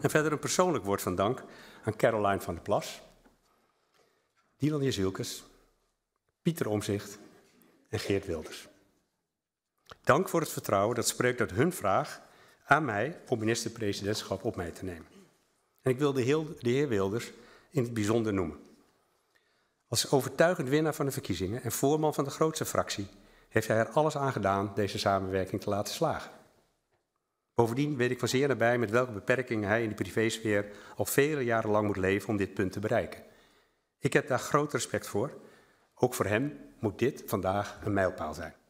En verder een persoonlijk woord van dank aan Caroline van der Plas, Dylan Jezilkes, Pieter Omzicht en Geert Wilders. Dank voor het vertrouwen dat spreekt uit hun vraag aan mij om minister-presidentschap op mij te nemen. En ik wil de, de heer Wilders in het bijzonder noemen. Als overtuigend winnaar van de verkiezingen en voorman van de grootste fractie heeft hij er alles aan gedaan deze samenwerking te laten slagen. Bovendien weet ik van zeer nabij met welke beperkingen hij in de privésfeer al vele jaren lang moet leven om dit punt te bereiken. Ik heb daar groot respect voor. Ook voor hem moet dit vandaag een mijlpaal zijn.